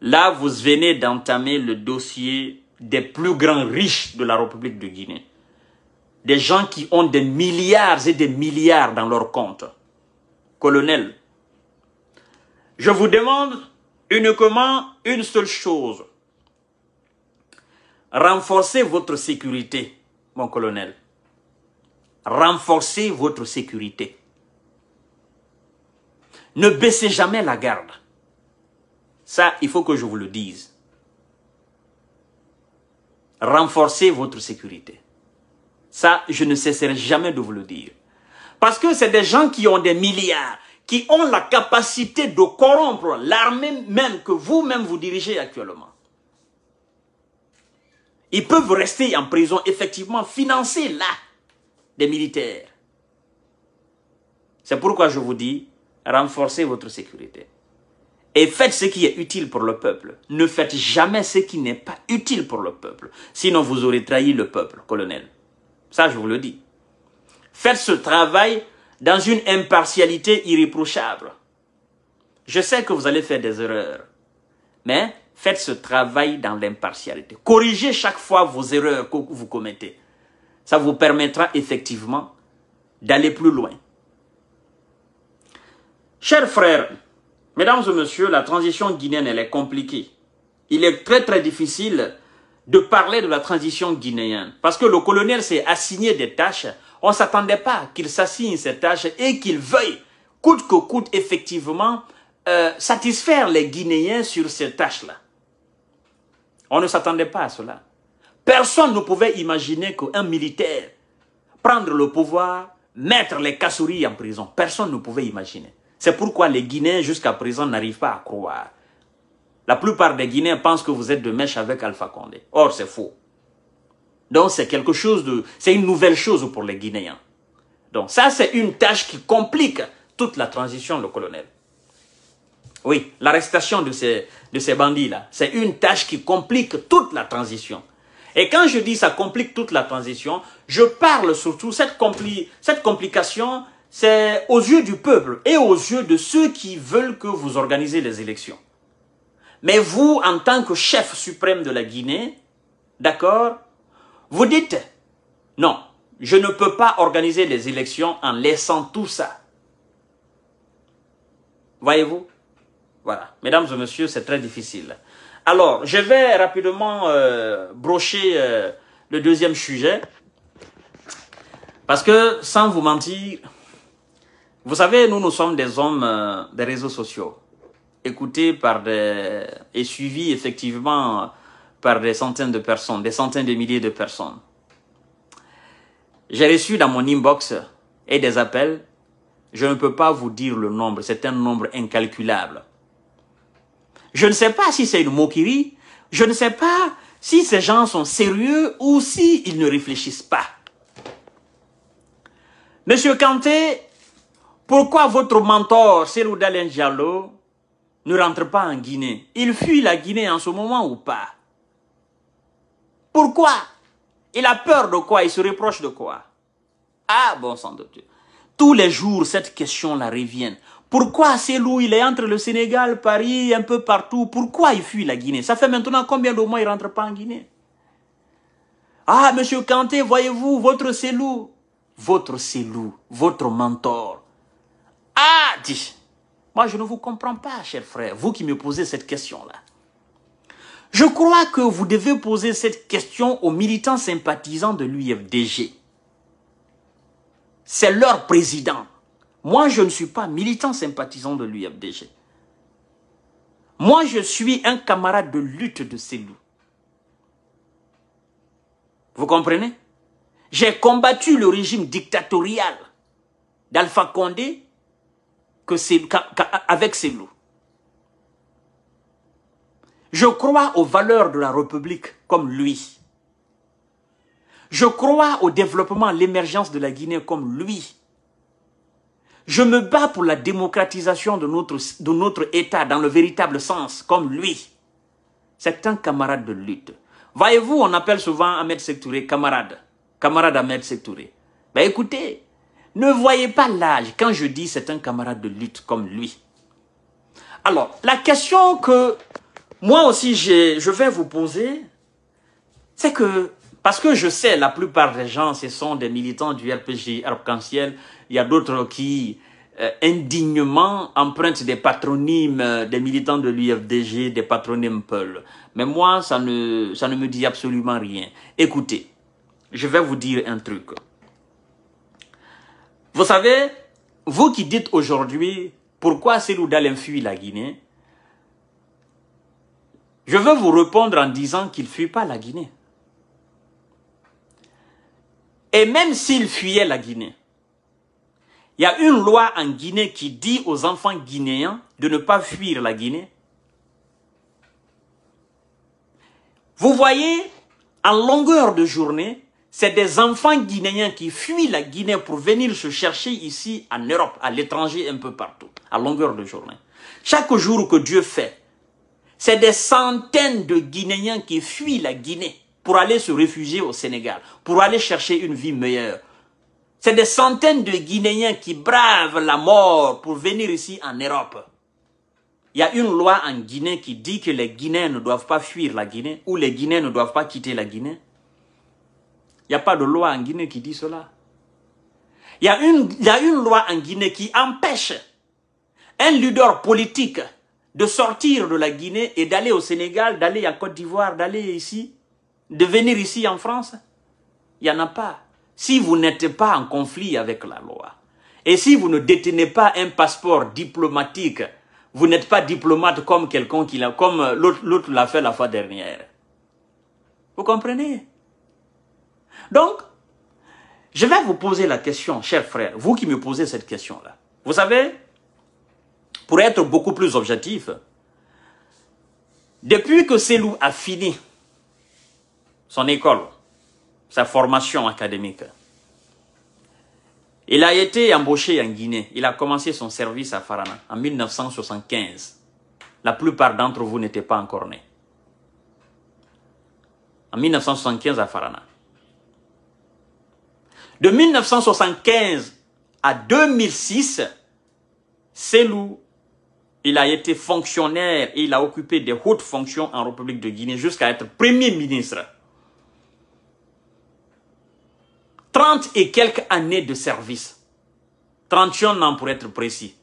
là vous venez d'entamer le dossier des plus grands riches de la République de Guinée. Des gens qui ont des milliards et des milliards dans leur compte colonel, je vous demande uniquement une seule chose. Renforcez votre sécurité, mon colonel. Renforcez votre sécurité. Ne baissez jamais la garde. Ça, il faut que je vous le dise. Renforcez votre sécurité. Ça, je ne cesserai jamais de vous le dire. Parce que c'est des gens qui ont des milliards, qui ont la capacité de corrompre l'armée même que vous-même vous dirigez actuellement. Ils peuvent rester en prison, effectivement, financer là des militaires. C'est pourquoi je vous dis, renforcez votre sécurité. Et faites ce qui est utile pour le peuple. Ne faites jamais ce qui n'est pas utile pour le peuple. Sinon, vous aurez trahi le peuple, colonel. Ça, je vous le dis. Faites ce travail dans une impartialité irréprochable. Je sais que vous allez faire des erreurs, mais faites ce travail dans l'impartialité. Corrigez chaque fois vos erreurs que vous commettez. Ça vous permettra effectivement d'aller plus loin. Chers frères, mesdames et messieurs, la transition guinéenne, elle est compliquée. Il est très très difficile de parler de la transition guinéenne parce que le colonel s'est assigné des tâches on ne s'attendait pas qu'il s'assigne ces tâches et qu'il veuille, coûte que coûte, effectivement, euh, satisfaire les Guinéens sur ces tâches là On ne s'attendait pas à cela. Personne ne pouvait imaginer qu'un militaire prendre le pouvoir, mettre les Kassouris en prison. Personne ne pouvait imaginer. C'est pourquoi les Guinéens jusqu'à présent n'arrivent pas à croire. La plupart des Guinéens pensent que vous êtes de mèche avec Alpha Condé. Or, c'est faux. Donc c'est quelque chose de... C'est une nouvelle chose pour les Guinéens. Donc ça, c'est une tâche qui complique toute la transition, le colonel. Oui, l'arrestation de ces, de ces bandits-là, c'est une tâche qui complique toute la transition. Et quand je dis ça complique toute la transition, je parle surtout, cette, compli cette complication, c'est aux yeux du peuple et aux yeux de ceux qui veulent que vous organisez les élections. Mais vous, en tant que chef suprême de la Guinée, d'accord, vous dites, non, je ne peux pas organiser les élections en laissant tout ça. Voyez-vous Voilà. Mesdames et messieurs, c'est très difficile. Alors, je vais rapidement euh, brocher euh, le deuxième sujet. Parce que, sans vous mentir, vous savez, nous, nous sommes des hommes euh, des réseaux sociaux, écoutés par des, et suivis effectivement par des centaines de personnes, des centaines de milliers de personnes. J'ai reçu dans mon inbox et des appels, je ne peux pas vous dire le nombre, c'est un nombre incalculable. Je ne sais pas si c'est une moquerie, je ne sais pas si ces gens sont sérieux ou s'ils ils ne réfléchissent pas. Monsieur Kanté, pourquoi votre mentor, Serouda Diallo, ne rentre pas en Guinée Il fuit la Guinée en ce moment ou pas pourquoi Il a peur de quoi Il se reproche de quoi Ah bon sang de Tous les jours, cette question-là revient. Pourquoi c'est lui Il est entre le Sénégal, Paris, un peu partout. Pourquoi il fuit la Guinée Ça fait maintenant combien de mois il rentre pas en Guinée Ah, monsieur Kanté, voyez-vous, votre Célou, votre Célou, votre mentor. Ah, dis. moi je ne vous comprends pas, cher frère, vous qui me posez cette question-là. Je crois que vous devez poser cette question aux militants sympathisants de l'UFDG. C'est leur président. Moi, je ne suis pas militant sympathisant de l'UFDG. Moi, je suis un camarade de lutte de ces loups. Vous comprenez J'ai combattu le régime dictatorial d'Alpha Condé avec ces loups. Je crois aux valeurs de la République comme lui. Je crois au développement, l'émergence de la Guinée comme lui. Je me bats pour la démocratisation de notre, de notre État dans le véritable sens, comme lui. C'est un camarade de lutte. Voyez-vous, on appelle souvent Ahmed Sektouré camarade. Camarade Ahmed Sektouré. Ben écoutez, ne voyez pas l'âge quand je dis c'est un camarade de lutte comme lui. Alors, la question que moi aussi, je vais vous poser, c'est que, parce que je sais, la plupart des gens, ce sont des militants du RPG Arc-en-Ciel. Il y a d'autres qui, euh, indignement, empruntent des patronymes euh, des militants de l'UFDG, des patronymes Peul. Mais moi, ça ne, ça ne me dit absolument rien. Écoutez, je vais vous dire un truc. Vous savez, vous qui dites aujourd'hui pourquoi c'est fuit la Guinée, je veux vous répondre en disant qu'il ne fuit pas la Guinée. Et même s'il fuyait la Guinée, il y a une loi en Guinée qui dit aux enfants guinéens de ne pas fuir la Guinée. Vous voyez, en longueur de journée, c'est des enfants guinéens qui fuient la Guinée pour venir se chercher ici en Europe, à l'étranger, un peu partout, à longueur de journée. Chaque jour que Dieu fait, c'est des centaines de Guinéens qui fuient la Guinée pour aller se réfugier au Sénégal, pour aller chercher une vie meilleure. C'est des centaines de Guinéens qui bravent la mort pour venir ici en Europe. Il y a une loi en Guinée qui dit que les Guinéens ne doivent pas fuir la Guinée ou les Guinéens ne doivent pas quitter la Guinée. Il n'y a pas de loi en Guinée qui dit cela. Il y, a une, il y a une loi en Guinée qui empêche un leader politique de sortir de la Guinée et d'aller au Sénégal, d'aller en Côte d'Ivoire, d'aller ici, de venir ici en France Il n'y en a pas. Si vous n'êtes pas en conflit avec la loi, et si vous ne détenez pas un passeport diplomatique, vous n'êtes pas diplomate comme quelqu'un qui l'a, comme euh, l'autre l'a fait la fois dernière. Vous comprenez Donc, je vais vous poser la question, cher frère, vous qui me posez cette question-là. Vous savez, pour être beaucoup plus objectif, depuis que Selou a fini son école, sa formation académique, il a été embauché en Guinée. Il a commencé son service à Farana en 1975. La plupart d'entre vous n'étaient pas encore nés. En 1975 à Farana. De 1975 à 2006, Selou il a été fonctionnaire et il a occupé des hautes fonctions en République de Guinée jusqu'à être Premier ministre. 30 et quelques années de service. 31 ans pour être précis,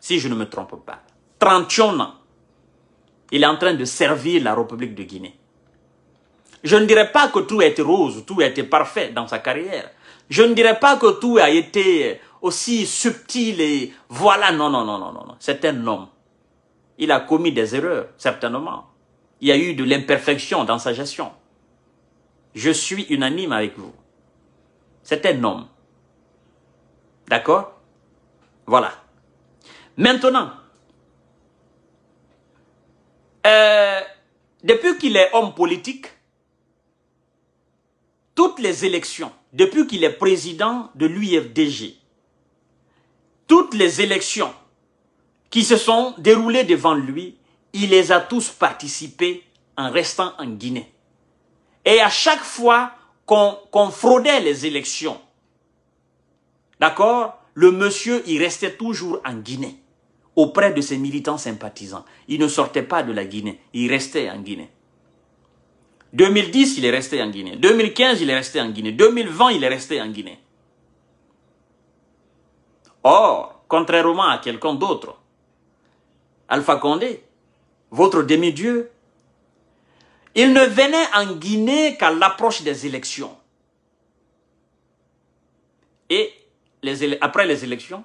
si je ne me trompe pas. 31 ans. Il est en train de servir la République de Guinée. Je ne dirais pas que tout a été rose, tout a été parfait dans sa carrière. Je ne dirais pas que tout a été aussi subtil et voilà, non, non, non, non, non. C'est un homme. Il a commis des erreurs, certainement. Il y a eu de l'imperfection dans sa gestion. Je suis unanime avec vous. C'est un homme. D'accord Voilà. Maintenant, euh, depuis qu'il est homme politique, toutes les élections, depuis qu'il est président de l'UFDG, toutes les élections qui se sont déroulés devant lui, il les a tous participés en restant en Guinée. Et à chaque fois qu'on fraudait les élections, d'accord, le monsieur, il restait toujours en Guinée, auprès de ses militants sympathisants. Il ne sortait pas de la Guinée, il restait en Guinée. 2010, il est resté en Guinée. 2015, il est resté en Guinée. 2020, il est resté en Guinée. Or, contrairement à quelqu'un d'autre, Alpha Condé, votre demi-dieu, il ne venait en Guinée qu'à l'approche des élections. Et après les élections,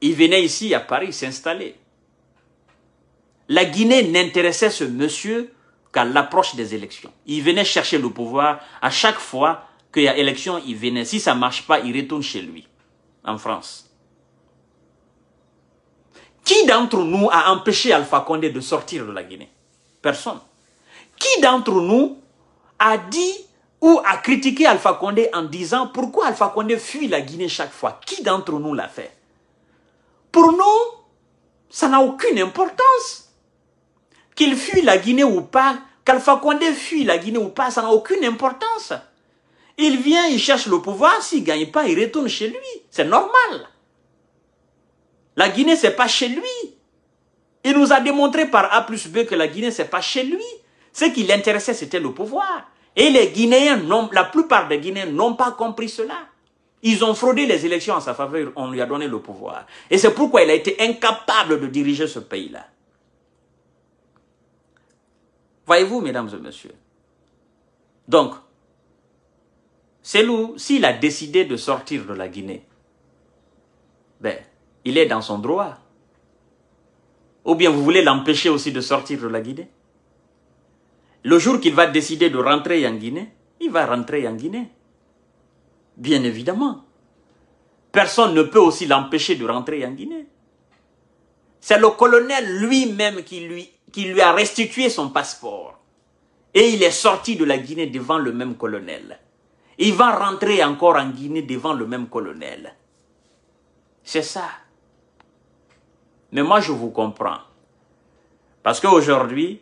il venait ici à Paris s'installer. La Guinée n'intéressait ce monsieur qu'à l'approche des élections. Il venait chercher le pouvoir à chaque fois qu'il y a élection, il venait. Si ça ne marche pas, il retourne chez lui, en France. Qui d'entre nous a empêché Alpha Condé de sortir de la Guinée Personne. Qui d'entre nous a dit ou a critiqué Alpha Condé en disant pourquoi Alpha Condé fuit la Guinée chaque fois Qui d'entre nous l'a fait Pour nous, ça n'a aucune importance. Qu'il fuit la Guinée ou pas, qu'Alpha Condé fuit la Guinée ou pas, ça n'a aucune importance. Il vient, il cherche le pouvoir, s'il ne gagne pas, il retourne chez lui. C'est normal. La Guinée, c'est pas chez lui. Il nous a démontré par A plus B que la Guinée, c'est pas chez lui. Ce qui l'intéressait, c'était le pouvoir. Et les Guinéens, la plupart des Guinéens n'ont pas compris cela. Ils ont fraudé les élections en sa faveur, on lui a donné le pouvoir. Et c'est pourquoi il a été incapable de diriger ce pays-là. Voyez-vous, mesdames et messieurs. Donc, c'est lui, s'il a décidé de sortir de la Guinée, ben, il est dans son droit. Ou bien vous voulez l'empêcher aussi de sortir de la Guinée Le jour qu'il va décider de rentrer en Guinée, il va rentrer en Guinée. Bien évidemment. Personne ne peut aussi l'empêcher de rentrer en Guinée. C'est le colonel lui-même qui lui, qui lui a restitué son passeport. Et il est sorti de la Guinée devant le même colonel. Il va rentrer encore en Guinée devant le même colonel. C'est ça. Mais moi, je vous comprends. Parce qu'aujourd'hui,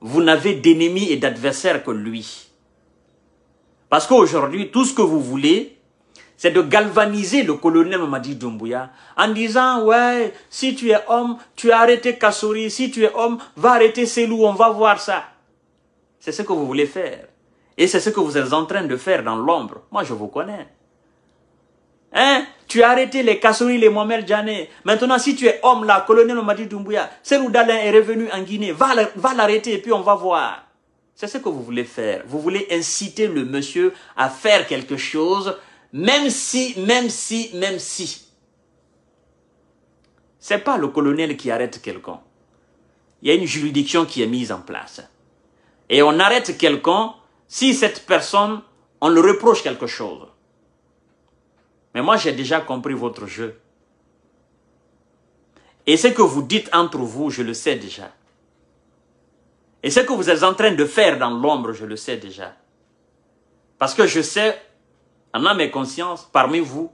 vous n'avez d'ennemis et d'adversaires que lui. Parce qu'aujourd'hui, tout ce que vous voulez, c'est de galvaniser le colonel Mamadi Doumbouya en disant, ouais, si tu es homme, tu as arrêté Kassouri, si tu es homme, va arrêter Selou, on va voir ça. C'est ce que vous voulez faire. Et c'est ce que vous êtes en train de faire dans l'ombre. Moi, je vous connais. Hein? Tu as arrêté les Kassouri, les Mohamed Maintenant, si tu es homme là, colonel Omadi Doumbouya, où est revenu en Guinée. Va, va l'arrêter et puis on va voir. C'est ce que vous voulez faire. Vous voulez inciter le monsieur à faire quelque chose, même si, même si, même si. C'est pas le colonel qui arrête quelqu'un. Il y a une juridiction qui est mise en place. Et on arrête quelqu'un si cette personne, on le reproche quelque chose. Mais moi, j'ai déjà compris votre jeu. Et ce que vous dites entre vous, je le sais déjà. Et ce que vous êtes en train de faire dans l'ombre, je le sais déjà. Parce que je sais, en âme et conscience, parmi vous,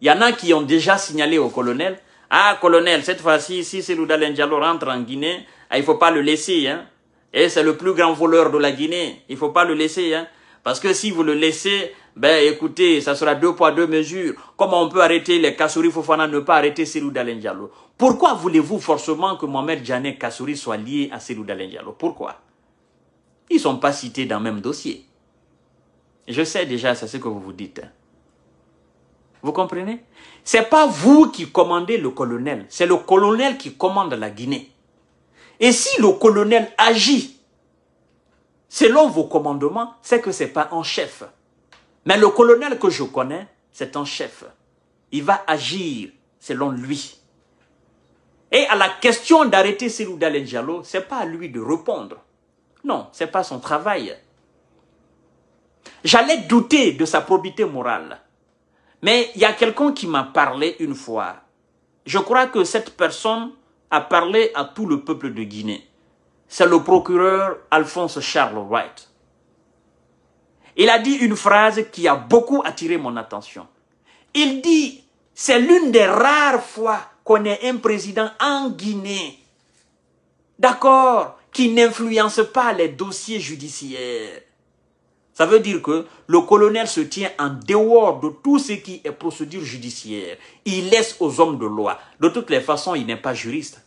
il y en a qui ont déjà signalé au colonel, ah, colonel, cette fois-ci, si Selouda Lendialo rentre en Guinée, il ah, il faut pas le laisser, hein. Et c'est le plus grand voleur de la Guinée. Il ne faut pas le laisser, hein. Parce que si vous le laissez, ben écoutez, ça sera deux poids, deux mesures. Comment on peut arrêter les Kassouri Fofana, ne pas arrêter Sirou Diallo Pourquoi voulez-vous forcément que Mohamed Janet Kassouri soit lié à Sirou Pourquoi Ils ne sont pas cités dans le même dossier. Je sais déjà, c'est ce que vous vous dites. Vous comprenez C'est pas vous qui commandez le colonel, c'est le colonel qui commande la Guinée. Et si le colonel agit selon vos commandements, c'est que c'est pas un chef. Mais le colonel que je connais, c'est un chef. Il va agir selon lui. Et à la question d'arrêter celui Diallo, ce n'est pas à lui de répondre. Non, ce n'est pas son travail. J'allais douter de sa probité morale. Mais il y a quelqu'un qui m'a parlé une fois. Je crois que cette personne a parlé à tout le peuple de Guinée. C'est le procureur Alphonse Charles Wright il a dit une phrase qui a beaucoup attiré mon attention. Il dit, c'est l'une des rares fois qu'on ait un président en Guinée, d'accord, qui n'influence pas les dossiers judiciaires. Ça veut dire que le colonel se tient en dehors de tout ce qui est procédure judiciaire. Il laisse aux hommes de loi. De toutes les façons, il n'est pas juriste.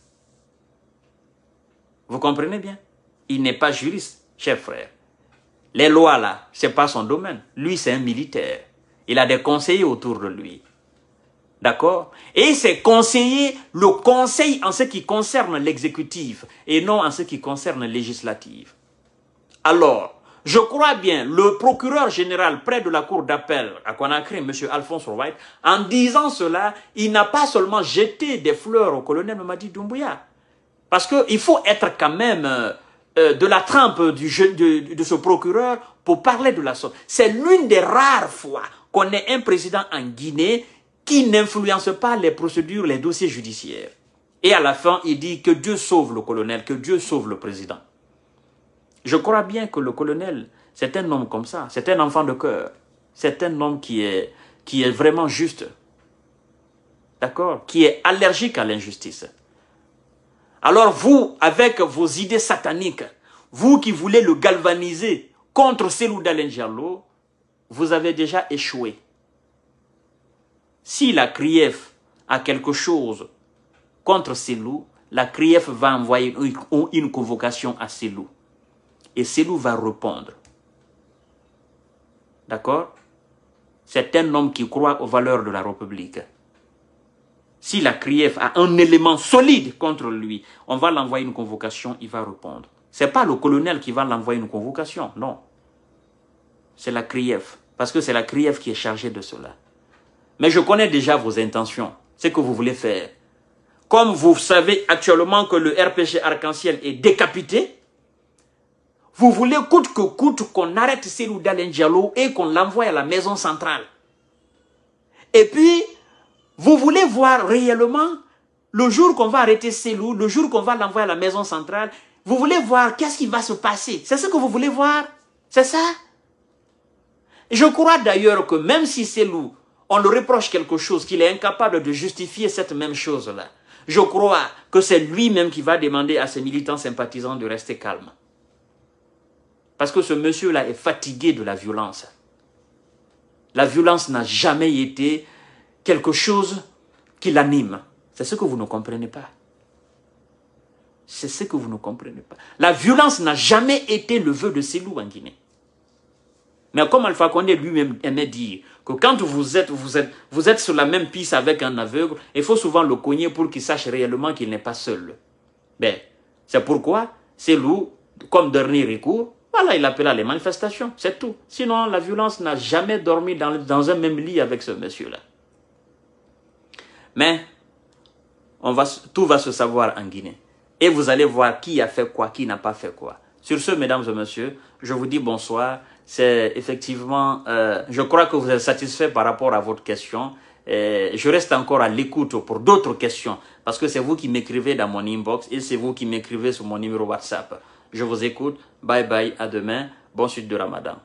Vous comprenez bien Il n'est pas juriste, cher frère. Les lois, là, c'est pas son domaine. Lui, c'est un militaire. Il a des conseillers autour de lui. D'accord Et ses conseillers, le conseil en ce qui concerne l'exécutif et non en ce qui concerne le législatif. Alors, je crois bien le procureur général près de la cour d'appel à Conakry, M. Alphonse White, en disant cela, il n'a pas seulement jeté des fleurs au colonel Mamadi Doumbouya. Parce qu'il faut être quand même euh, euh, de la trempe du de, ce procureur pour parler de la sorte. C'est l'une des rares fois qu'on ait un président en Guinée qui n'influence pas les procédures, les dossiers judiciaires. Et à la fin, il dit que Dieu sauve le colonel, que Dieu sauve le président. Je crois bien que le colonel, c'est un homme comme ça, c'est un enfant de cœur, c'est un homme qui est, qui est vraiment juste, d'accord, qui est allergique à l'injustice. Alors vous, avec vos idées sataniques, vous qui voulez le galvaniser contre loups d'Alengelo, vous avez déjà échoué. Si la CRIEF a quelque chose contre loups, la CRIEF va envoyer une convocation à loups. Et Selou va répondre. D'accord C'est un homme qui croit aux valeurs de la République si la CRIEF a un élément solide contre lui, on va l'envoyer une convocation, il va répondre. C'est pas le colonel qui va l'envoyer une convocation, non. C'est la CRIEF, parce que c'est la CRIEF qui est chargée de cela. Mais je connais déjà vos intentions, ce que vous voulez faire. Comme vous savez actuellement que le RPG Arc-en-Ciel est décapité, vous voulez coûte que coûte qu'on arrête Célou Diallo et qu'on l'envoie à la maison centrale. Et puis, vous voulez voir réellement le jour qu'on va arrêter loups, le jour qu'on va l'envoyer à la maison centrale, vous voulez voir qu'est-ce qui va se passer. C'est ce que vous voulez voir. C'est ça. Je crois d'ailleurs que même si loups, on le reproche quelque chose, qu'il est incapable de justifier cette même chose-là, je crois que c'est lui-même qui va demander à ses militants sympathisants de rester calmes. Parce que ce monsieur-là est fatigué de la violence. La violence n'a jamais été quelque chose qui l'anime. C'est ce que vous ne comprenez pas. C'est ce que vous ne comprenez pas. La violence n'a jamais été le vœu de ces loups en Guinée. Mais comme Alpha Condé lui-même aimait dire que quand vous êtes, vous êtes, vous êtes sur la même piste avec un aveugle, il faut souvent le cogner pour qu'il sache réellement qu'il n'est pas seul. Ben, c'est pourquoi ces loups, comme dernier recours, voilà, il appela les manifestations, c'est tout. Sinon, la violence n'a jamais dormi dans, dans un même lit avec ce monsieur-là. Mais on va, tout va se savoir en Guinée. Et vous allez voir qui a fait quoi, qui n'a pas fait quoi. Sur ce, mesdames et messieurs, je vous dis bonsoir. C'est effectivement, euh, je crois que vous êtes satisfait par rapport à votre question. je reste encore à l'écoute pour d'autres questions parce que c'est vous qui m'écrivez dans mon inbox et c'est vous qui m'écrivez sur mon numéro WhatsApp. Je vous écoute. Bye bye, à demain. Bonne suite de Ramadan.